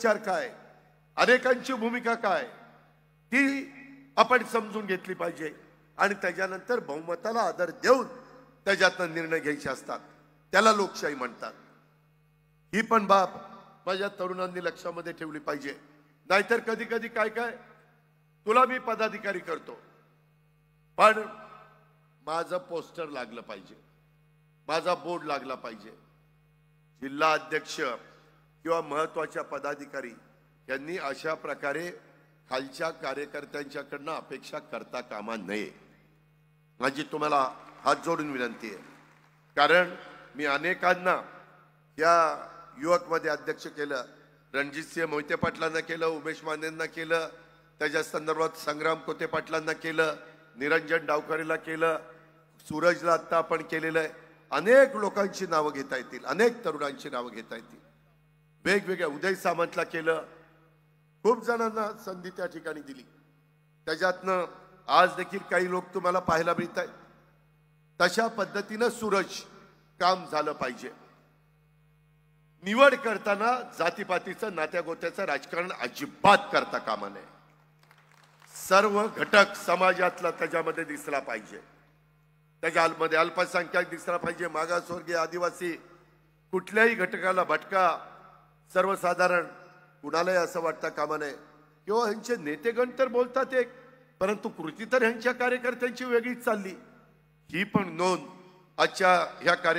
विचार काय अनेकांची भूमिका काय ती आपण समजून घेतली पाहिजे आणि त्याच्यानंतर बहुमताला आदर देऊन त्याच्यातनं निर्णय घ्यायचे असतात त्याला लोकशाही म्हणतात ही पण बाब माझ्या तरुणांनी लक्षामध्ये ठेवली पाहिजे नाहीतर कधी कधी काय काय तुला मी पदाधिकारी करतो पण माझं पोस्टर लागलं पाहिजे माझा बोर्ड लागला पाहिजे जिल्हा अध्यक्ष किंवा महत्त्वाच्या पदाधिकारी यांनी अशा प्रकारे खालच्या कार्यकर्त्यांच्याकडनं अपेक्षा करता कामा नये माझी तुम्हाला हात जोडून विनंती आहे कारण मी अनेकांना या युवकमध्ये अध्यक्ष केलं रणजितसिंह मोहिते पाटलांना केलं उमेश मानेंना केलं त्याच्या संदर्भात संग्राम कोते पाटलांना केलं निरंजन डावकरीला केलं सूरजला आत्ता आपण केलेलं आहे अनेक लोकांची नावं घेता येतील अनेक तरुणांची नावं घेता येतील वेगवेगळ्या उदय सामंतला केलं खूप जणांना संधी त्या ठिकाणी दिली त्याच्यातनं आज देखील काही लोक तुम्हाला पाहायला मिळत आहेत तशा पद्धतीनं सूरज काम झालं पाहिजे निवड करताना जातीपातीचं नात्यागोत्याचं राजकारण अजिबात करता कामा नये सर्व घटक समाजातला त्याच्यामध्ये दिसला पाहिजे त्याच्यामध्ये अल्पसंख्याक दिसला पाहिजे मागासवर्गीय आदिवासी कुठल्याही घटकाला भटका सर्वसाधारण कुणालाही असं वाटतं कामा नये किंवा ह्यांचे नेतेगण तर बोलतात एक परंतु कृती तर ह्यांच्या कार्यकर्त्यांची वेगळीच चालली ही पण नोंद आजच्या ह्या कार्य